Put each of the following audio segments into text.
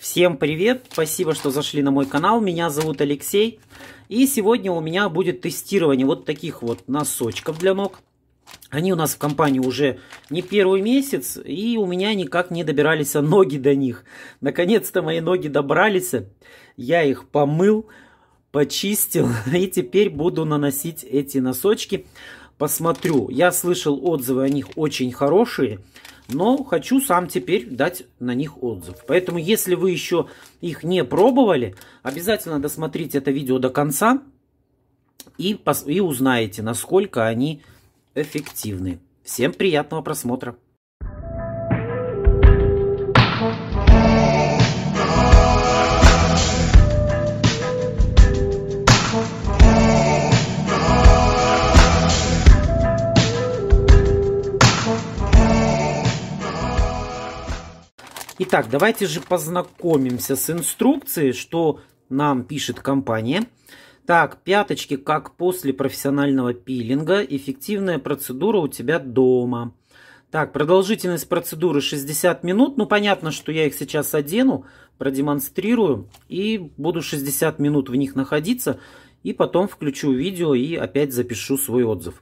Всем привет! Спасибо, что зашли на мой канал. Меня зовут Алексей. И сегодня у меня будет тестирование вот таких вот носочков для ног. Они у нас в компании уже не первый месяц, и у меня никак не добирались ноги до них. Наконец-то мои ноги добрались. Я их помыл, почистил, и теперь буду наносить эти носочки. Посмотрю. Я слышал отзывы о них очень хорошие но хочу сам теперь дать на них отзыв. Поэтому, если вы еще их не пробовали, обязательно досмотрите это видео до конца и, и узнаете, насколько они эффективны. Всем приятного просмотра! Итак, давайте же познакомимся с инструкцией, что нам пишет компания. Так, пяточки, как после профессионального пилинга, эффективная процедура у тебя дома. Так, продолжительность процедуры 60 минут. Ну, понятно, что я их сейчас одену, продемонстрирую и буду 60 минут в них находиться. И потом включу видео и опять запишу свой отзыв.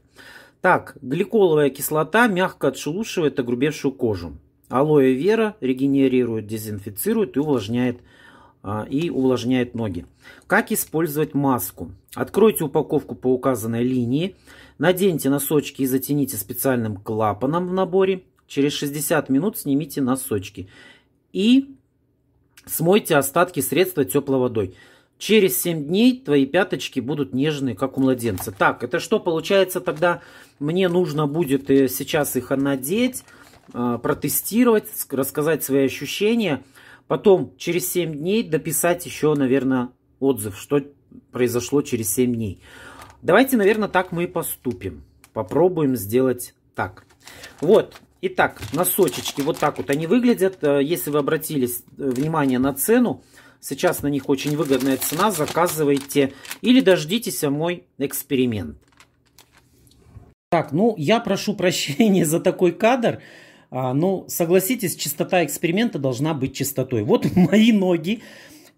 Так, гликоловая кислота мягко отшелушивает огрубевшую кожу. Алоэ вера регенерирует, дезинфицирует и увлажняет, а, и увлажняет ноги. Как использовать маску? Откройте упаковку по указанной линии, наденьте носочки и затяните специальным клапаном в наборе. Через 60 минут снимите носочки и смойте остатки средства теплой водой. Через 7 дней твои пяточки будут нежные, как у младенца. Так, это что получается тогда? Мне нужно будет э, сейчас их надеть, а, протестировать, рассказать свои ощущения. Потом через 7 дней дописать еще, наверное, отзыв, что произошло через 7 дней. Давайте, наверное, так мы и поступим. Попробуем сделать так. Вот, итак, носочечки вот так вот они выглядят. Э, если вы обратили э, внимание на цену, сейчас на них очень выгодная цена, заказывайте или дождитесь мой эксперимент. Так, ну я прошу прощения за такой кадр. А, ну, согласитесь, чистота эксперимента должна быть чистотой. Вот мои ноги.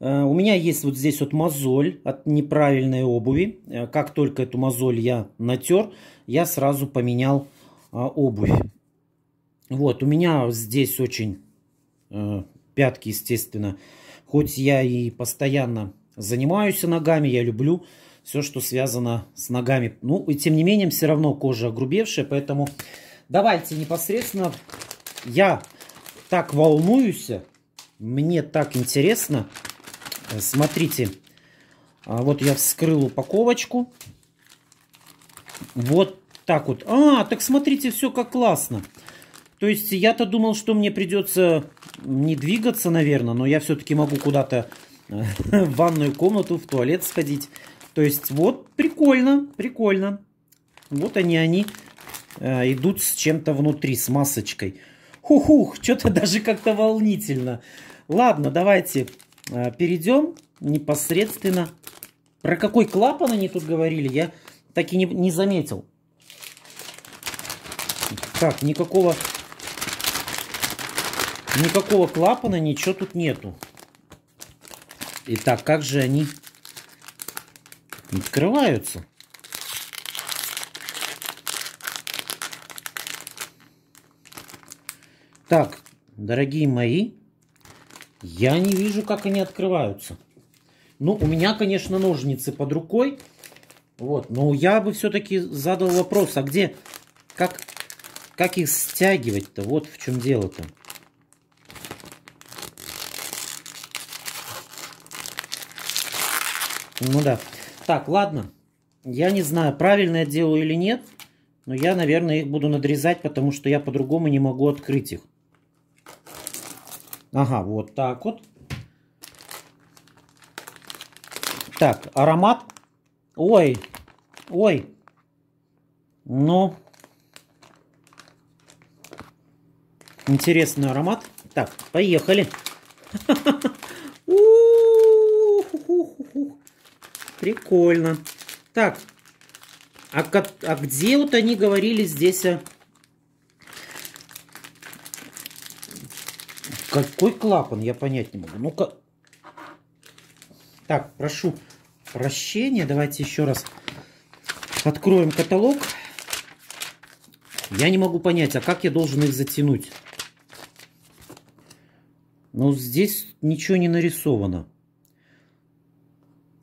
А, у меня есть вот здесь вот мозоль от неправильной обуви. А, как только эту мозоль я натер, я сразу поменял а, обувь. Вот, у меня здесь очень э, пятки, естественно. Хоть я и постоянно занимаюсь ногами, я люблю все, что связано с ногами. Ну, и тем не менее, все равно кожа огрубевшая, поэтому Давайте непосредственно. Я так волнуюсь. Мне так интересно. Э, смотрите. А, вот я вскрыл упаковочку. Вот так вот. А, так смотрите, все как классно. То есть я-то думал, что мне придется не двигаться, наверное, но я все-таки могу куда-то э, в ванную комнату, в туалет сходить. То есть вот прикольно, прикольно. Вот они, они Э, идут с чем-то внутри, с масочкой. Хух-хух, что-то даже как-то волнительно. Ладно, давайте э, перейдем непосредственно. Про какой клапан они тут говорили, я так и не, не заметил. Так, никакого... Никакого клапана, ничего тут нету. Итак, как же они открываются? Так, дорогие мои, я не вижу, как они открываются. Ну, у меня, конечно, ножницы под рукой. Вот, но я бы все-таки задал вопрос, а где, как, как их стягивать-то? Вот в чем дело-то. Ну да. Так, ладно. Я не знаю, правильно я делаю или нет, но я, наверное, их буду надрезать, потому что я по-другому не могу открыть их. Ага, вот так вот. Так, аромат. Ой, ой. Ну. Интересный аромат. Так, поехали. Прикольно. Так, а, а, где вот они говорили здесь А Какой клапан, я понять не могу. Ну-ка. Так, прошу прощения. Давайте еще раз откроем каталог. Я не могу понять, а как я должен их затянуть? Ну, здесь ничего не нарисовано.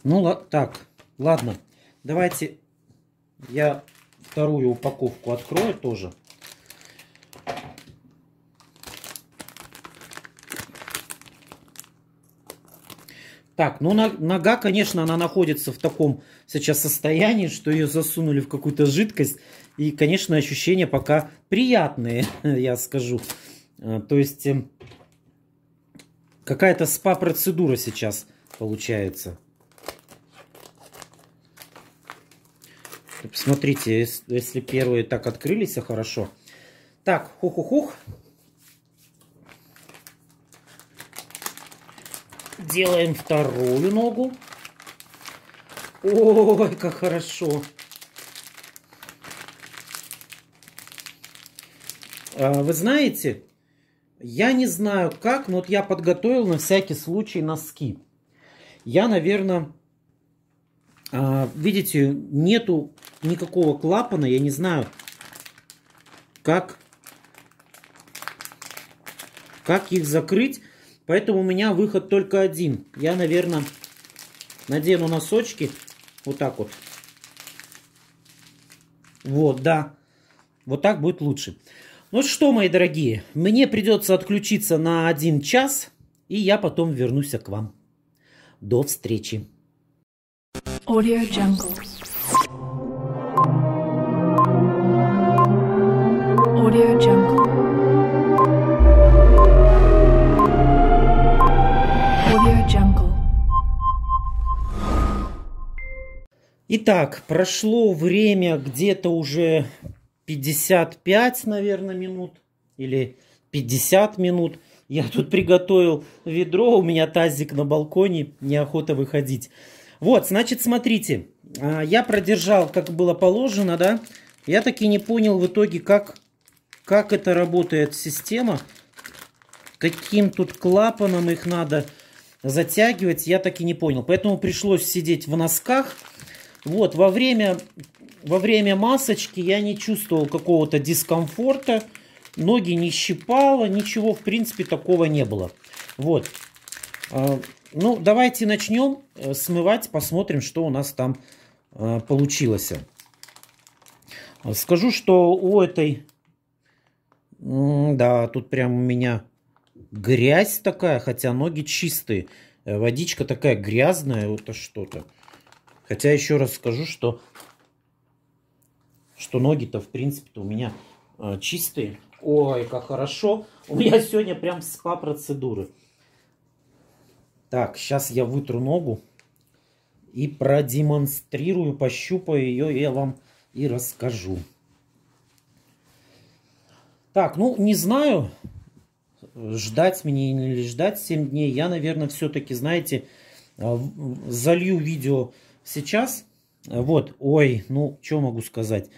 Ну, ла так, ладно. Давайте я вторую упаковку открою тоже. Так, ну нога, конечно, она находится в таком сейчас состоянии, что ее засунули в какую-то жидкость. И, конечно, ощущения пока приятные, я скажу. Э, то есть, эм, какая-то спа-процедура сейчас получается. Посмотрите, если первые так открылись, а хорошо. Так, хух-хух-хух. Делаем вторую ногу. Ой, как хорошо. А, вы знаете, я не знаю как, но вот я подготовил на всякий случай носки. Я, наверное, а, видите, нету никакого клапана, я не знаю, как, как их закрыть. Поэтому у меня выход только один. Я, наверное, надену носочки. Вот так вот. Вот, да. Вот так будет лучше. Ну что, мои дорогие, мне придется отключиться на один час, и я потом вернусь к вам. До встречи. Audio Jungle. Audio Jungle. Итак, прошло время где-то уже 55, наверное, минут или 50 минут. Я тут приготовил ведро, у меня тазик на балконе, неохота выходить. Вот, значит, смотрите, а, я продержал, как было положено, да. Я таки не понял в итоге, как, как это работает система, каким тут клапаном их надо затягивать, я таки не понял. Поэтому пришлось сидеть в носках, вот, во время, во время масочки я не чувствовал какого-то дискомфорта. Ноги не щипало, ничего, в принципе, такого не было. Вот. А, ну, давайте начнем э, смывать, посмотрим, что у нас там э, получилось. А, скажу, что у этой... Да, тут прям у меня грязь такая, хотя ноги чистые. Э, водичка такая грязная, вот это что-то. Хотя еще раз скажу, что, что ноги-то, в принципе-то, у меня э, чистые. Ой, как хорошо. У меня сегодня прям спа-процедуры. Так, сейчас я вытру ногу и продемонстрирую, пощупаю ее, и я вам и расскажу. Так, ну, не знаю, ждать мне или ждать 7 дней. Я, наверное, все-таки, знаете, э, залью видео Сейчас, э, вот, ой, ну, что могу сказать.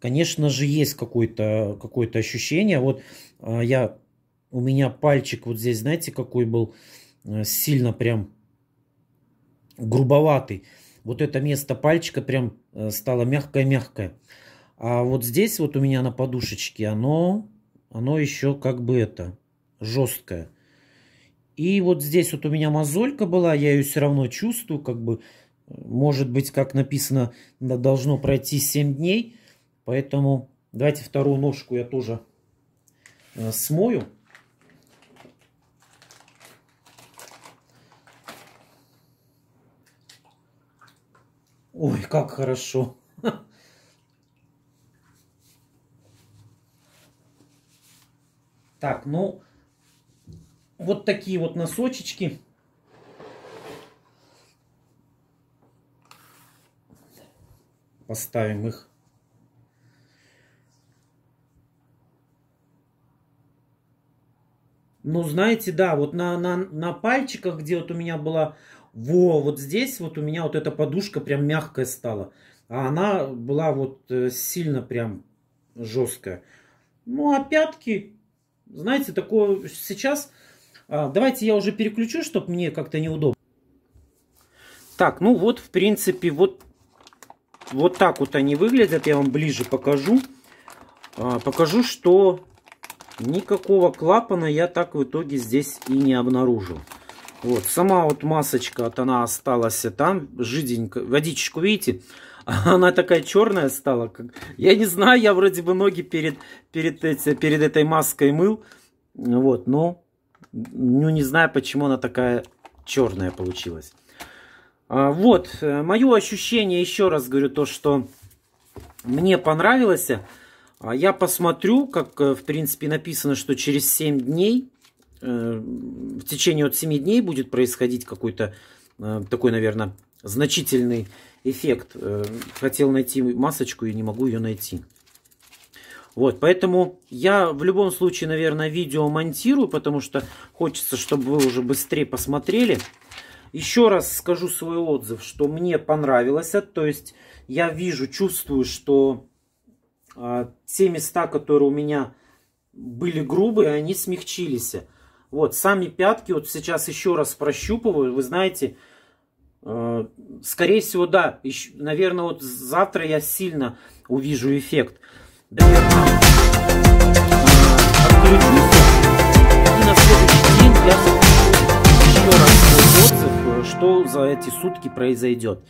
Конечно же, есть какое-то какое, -то, -то ощущение. Вот э, я, у меня пальчик вот здесь, знаете, какой был э, сильно прям грубоватый. Вот это место пальчика прям стало мягкое-мягкое. А вот здесь вот у меня на подушечке оно, оно еще как бы это, жесткое. И вот здесь вот у меня мозолька была, я ее все равно чувствую, как бы может быть, как написано, должно пройти 7 дней. Поэтому давайте вторую ножку я тоже э, смою. Ой, как хорошо. Так, ну, вот такие вот носочечки. поставим их Ну, знаете, да, вот на, на, на пальчиках, где вот у меня была... Во, вот здесь вот у меня вот эта подушка прям мягкая стала. А она была вот э, сильно прям жесткая. Ну, а пятки, знаете, такое сейчас... А, давайте я уже переключу, чтобы мне как-то неудобно. Так, ну вот, в принципе, вот вот так вот они выглядят. Я вам ближе покажу. А, покажу, что никакого клапана я так в итоге здесь и не обнаружил. Вот, сама вот масочка, вот она осталась там, жиденько, водичку, видите? Она такая черная стала. Как... Я не знаю, я вроде бы ноги перед, перед, эти, перед этой маской мыл. Вот, но ну, не знаю, почему она такая черная получилась. А, вот, э, мое ощущение, еще раз говорю, то, что мне понравилось. А, я посмотрю, как, э, в принципе, написано, что через 7 дней, э, в течение от 7 дней будет происходить какой-то такой, наверное, значительный эффект. Хотел найти масочку и не могу ее найти. Вот, поэтому я в любом случае, наверное, видео монтирую, потому что хочется, чтобы вы уже быстрее посмотрели. Еще раз скажу свой отзыв, что мне понравилось. То есть я вижу, чувствую, что э, те места, которые у меня были грубые, они смягчились. Вот, сами пятки вот сейчас еще раз прощупываю. Вы знаете, э, скорее всего, да, еще, наверное, вот завтра я сильно увижу эффект. Наверное, да, открытие. что за эти сутки произойдет.